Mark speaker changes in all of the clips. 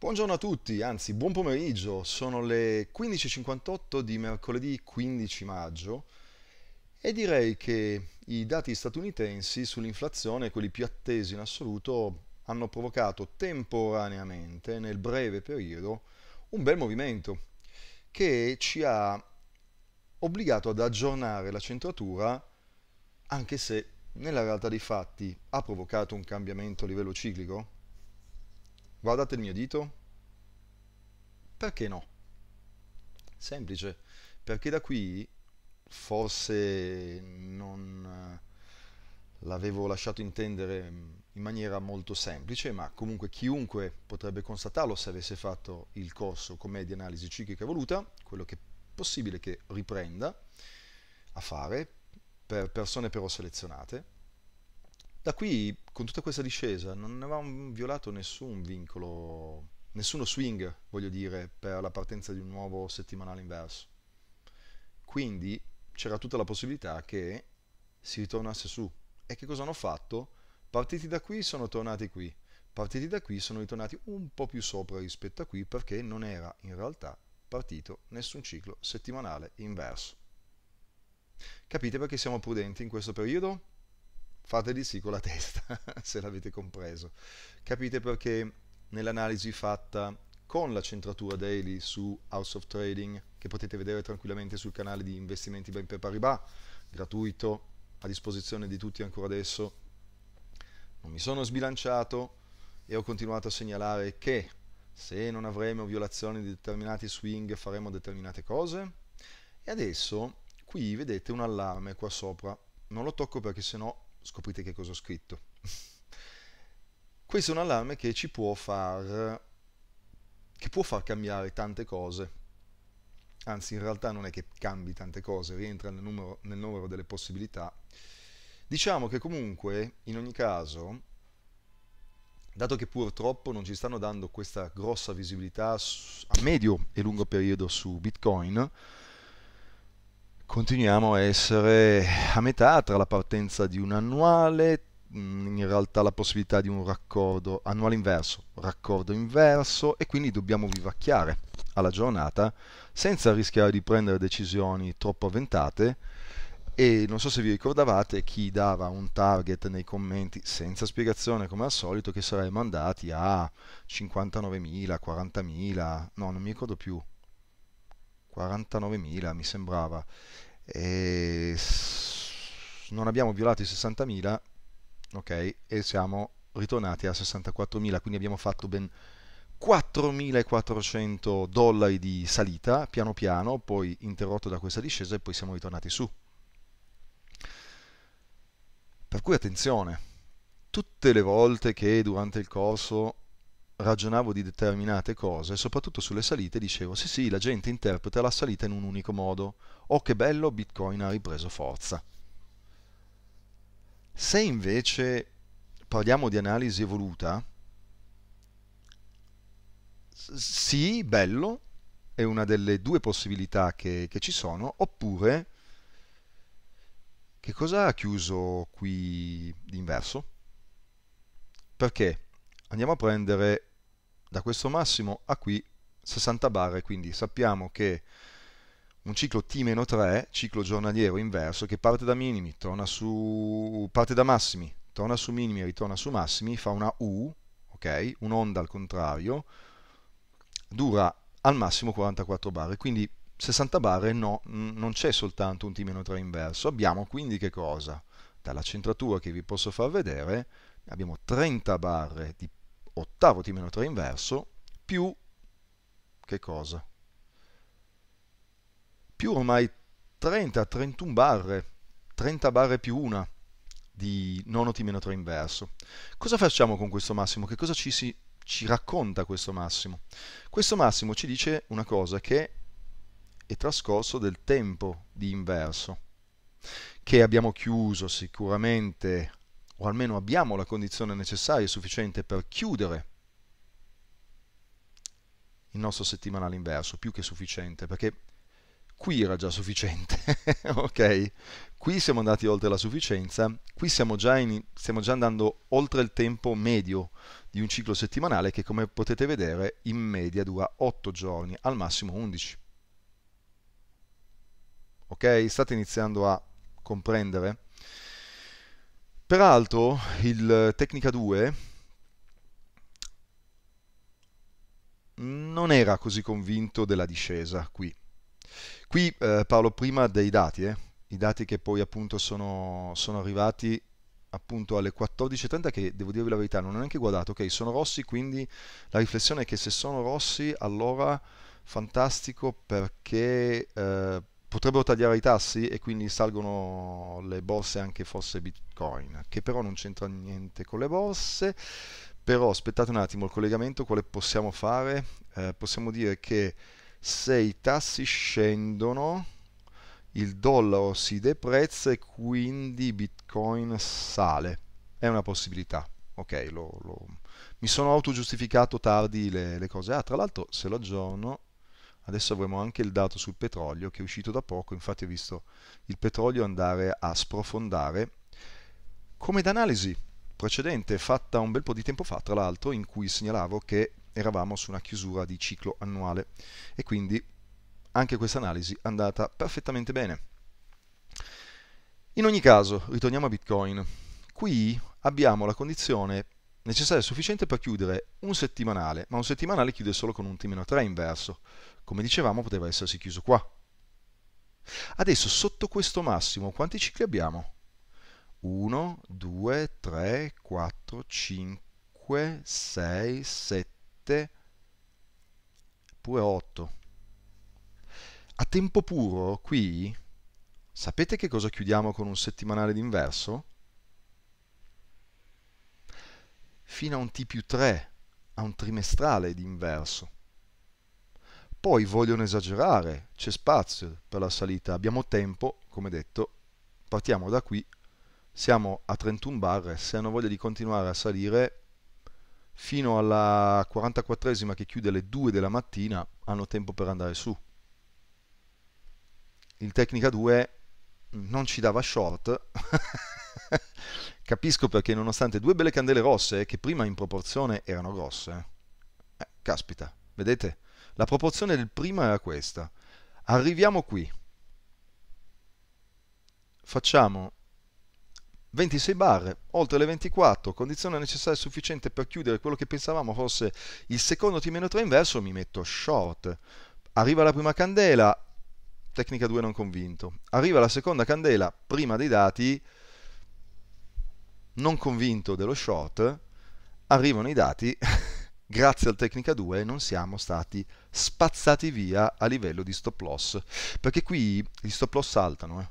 Speaker 1: Buongiorno a tutti, anzi buon pomeriggio, sono le 15.58 di mercoledì 15 maggio e direi che i dati statunitensi sull'inflazione, quelli più attesi in assoluto, hanno provocato temporaneamente, nel breve periodo, un bel movimento che ci ha obbligato ad aggiornare la centratura, anche se nella realtà dei fatti ha provocato un cambiamento a livello ciclico, Guardate il mio dito? Perché no? Semplice, perché da qui forse non eh, l'avevo lasciato intendere mm, in maniera molto semplice, ma comunque chiunque potrebbe constatarlo se avesse fatto il corso Com'è di analisi ciclica evoluta, quello che è possibile che riprenda a fare per persone però selezionate. Da qui con tutta questa discesa non avevamo violato nessun vincolo, nessuno swing, voglio dire, per la partenza di un nuovo settimanale inverso. Quindi c'era tutta la possibilità che si ritornasse su. E che cosa hanno fatto? Partiti da qui sono tornati qui. Partiti da qui sono ritornati un po' più sopra rispetto a qui perché non era in realtà partito nessun ciclo settimanale inverso. Capite perché siamo prudenti in questo periodo? fate di sì con la testa, se l'avete compreso. Capite perché nell'analisi fatta con la centratura daily su House of Trading, che potete vedere tranquillamente sul canale di Investimenti BNP Paribas, gratuito, a disposizione di tutti ancora adesso, non mi sono sbilanciato e ho continuato a segnalare che se non avremo violazioni di determinati swing faremo determinate cose. E adesso qui vedete un allarme qua sopra, non lo tocco perché sennò scoprite che cosa ho scritto. Questo è un allarme che ci può far, che può far cambiare tante cose, anzi in realtà non è che cambi tante cose, rientra nel numero, nel numero delle possibilità. Diciamo che comunque, in ogni caso, dato che purtroppo non ci stanno dando questa grossa visibilità a medio e lungo periodo su Bitcoin, continuiamo a essere a metà tra la partenza di un annuale, mm, in realtà la possibilità di un raccordo annuale inverso, raccordo inverso e quindi dobbiamo vivacchiare alla giornata senza rischiare di prendere decisioni troppo avventate e non so se vi ricordavate chi dava un target nei commenti senza spiegazione come al solito che saremmo andati a 59.000, 40.000, no non mi ricordo più, 49.000 mi sembrava, e non abbiamo violato i 60.000, ok, e siamo ritornati a 64.000, quindi abbiamo fatto ben 4.400 dollari di salita, piano piano, poi interrotto da questa discesa e poi siamo ritornati su. Per cui attenzione, tutte le volte che durante il corso ragionavo di determinate cose, soprattutto sulle salite, dicevo sì sì, la gente interpreta la salita in un unico modo. Oh che bello, Bitcoin ha ripreso forza. Se invece parliamo di analisi evoluta, sì, bello, è una delle due possibilità che, che ci sono, oppure che cosa ha chiuso qui di inverso? Perché andiamo a prendere da questo massimo a qui 60 barre, quindi sappiamo che un ciclo T-3, ciclo giornaliero inverso, che parte da minimi, torna su, parte da massimi, torna su minimi e ritorna su massimi, fa una U, ok? Un'onda al contrario, dura al massimo 44 barre, quindi 60 barre no, non c'è soltanto un T-3 inverso, abbiamo quindi che cosa? Dalla centratura che vi posso far vedere abbiamo 30 barre di ottavo t 3 inverso più che cosa? Più ormai 30, 31 barre, 30 barre più una di nono t 3 inverso. Cosa facciamo con questo massimo? Che cosa ci, si, ci racconta questo massimo? Questo massimo ci dice una cosa che è trascorso del tempo di inverso che abbiamo chiuso sicuramente o almeno abbiamo la condizione necessaria e sufficiente per chiudere il nostro settimanale inverso, più che sufficiente, perché qui era già sufficiente, ok? Qui siamo andati oltre la sufficienza, qui stiamo già, in, stiamo già andando oltre il tempo medio di un ciclo settimanale che come potete vedere in media dura 8 giorni, al massimo 11. Ok? State iniziando a comprendere? Peraltro il eh, Tecnica 2 non era così convinto della discesa qui. Qui eh, parlo prima dei dati, eh? i dati che poi appunto sono, sono arrivati appunto alle 14.30 che devo dirvi la verità non ho neanche guardato, ok sono rossi quindi la riflessione è che se sono rossi allora fantastico perché... Eh, potrebbero tagliare i tassi e quindi salgono le borse anche fosse Bitcoin, che però non c'entra niente con le borse. Però aspettate un attimo il collegamento, quale possiamo fare? Eh, possiamo dire che se i tassi scendono, il dollaro si deprezza e quindi Bitcoin sale. È una possibilità. Ok, lo, lo... mi sono autogiustificato tardi le, le cose. Ah, tra l'altro, se lo aggiorno, Adesso avremo anche il dato sul petrolio che è uscito da poco, infatti ho visto il petrolio andare a sprofondare come d'analisi precedente fatta un bel po' di tempo fa, tra l'altro, in cui segnalavo che eravamo su una chiusura di ciclo annuale e quindi anche questa analisi è andata perfettamente bene. In ogni caso, ritorniamo a Bitcoin. Qui abbiamo la condizione necessario e sufficiente per chiudere un settimanale, ma un settimanale chiude solo con un T-3 inverso. Come dicevamo poteva essersi chiuso qua. Adesso sotto questo massimo quanti cicli abbiamo? 1, 2, 3, 4, 5, 6, 7, pure 8. A tempo puro qui, sapete che cosa chiudiamo con un settimanale d'inverso? fino a un T più 3, a un trimestrale ed inverso. Poi vogliono esagerare, c'è spazio per la salita, abbiamo tempo, come detto, partiamo da qui, siamo a 31 barre, se hanno voglia di continuare a salire fino alla 44esima che chiude alle 2 della mattina, hanno tempo per andare su. Il Tecnica 2 non ci dava short Capisco perché nonostante due belle candele rosse, eh, che prima in proporzione erano grosse, eh, caspita, vedete? La proporzione del prima era questa. Arriviamo qui. Facciamo 26 barre, oltre le 24, condizione necessaria e sufficiente per chiudere quello che pensavamo fosse il secondo T-3 inverso, mi metto short. Arriva la prima candela, tecnica 2 non convinto. Arriva la seconda candela, prima dei dati, non convinto dello short, arrivano i dati, grazie al Tecnica 2 non siamo stati spazzati via a livello di stop loss, perché qui gli stop loss saltano. Eh.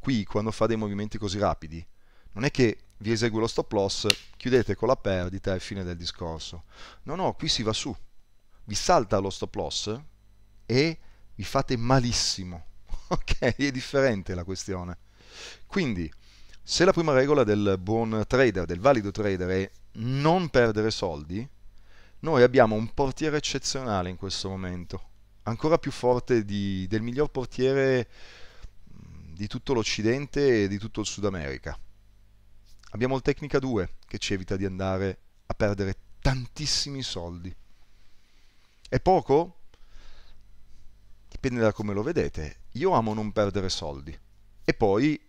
Speaker 1: Qui quando fa dei movimenti così rapidi, non è che vi eseguo lo stop loss, chiudete con la perdita e fine del discorso. No, no, qui si va su, vi salta lo stop loss e vi fate malissimo. Ok, è differente la questione. Quindi se la prima regola del buon trader, del valido trader è non perdere soldi, noi abbiamo un portiere eccezionale in questo momento, ancora più forte di, del miglior portiere di tutto l'Occidente e di tutto il Sud America. Abbiamo il Tecnica 2 che ci evita di andare a perdere tantissimi soldi. È poco? Dipende da come lo vedete. Io amo non perdere soldi. E poi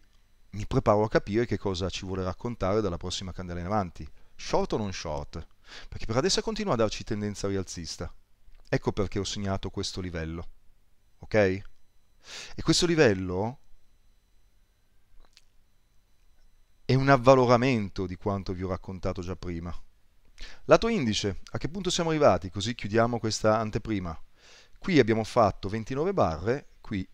Speaker 1: mi preparo a capire che cosa ci vuole raccontare dalla prossima candela in avanti, short o non short, perché per adesso continua a darci tendenza rialzista. Ecco perché ho segnato questo livello, ok? E questo livello è un avvaloramento di quanto vi ho raccontato già prima. Lato indice, a che punto siamo arrivati? Così chiudiamo questa anteprima. Qui abbiamo fatto 29 barre, qui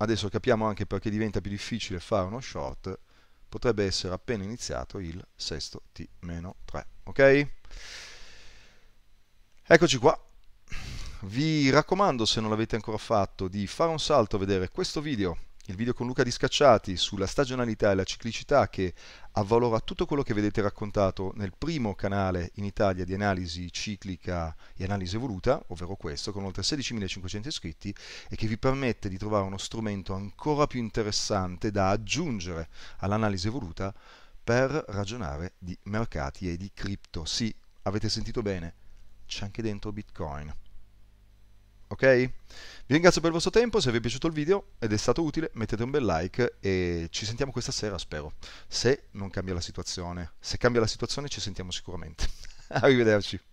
Speaker 1: adesso capiamo anche perché diventa più difficile fare uno short, potrebbe essere appena iniziato il sesto T-3, ok? Eccoci qua. Vi raccomando, se non l'avete ancora fatto, di fare un salto a vedere questo video il video con Luca Discacciati sulla stagionalità e la ciclicità che avvalora tutto quello che vedete raccontato nel primo canale in Italia di analisi ciclica e analisi evoluta, ovvero questo, con oltre 16.500 iscritti e che vi permette di trovare uno strumento ancora più interessante da aggiungere all'analisi evoluta per ragionare di mercati e di cripto. Sì, avete sentito bene, c'è anche dentro Bitcoin ok? Vi ringrazio per il vostro tempo, se vi è piaciuto il video ed è stato utile mettete un bel like e ci sentiamo questa sera, spero, se non cambia la situazione. Se cambia la situazione ci sentiamo sicuramente. Arrivederci.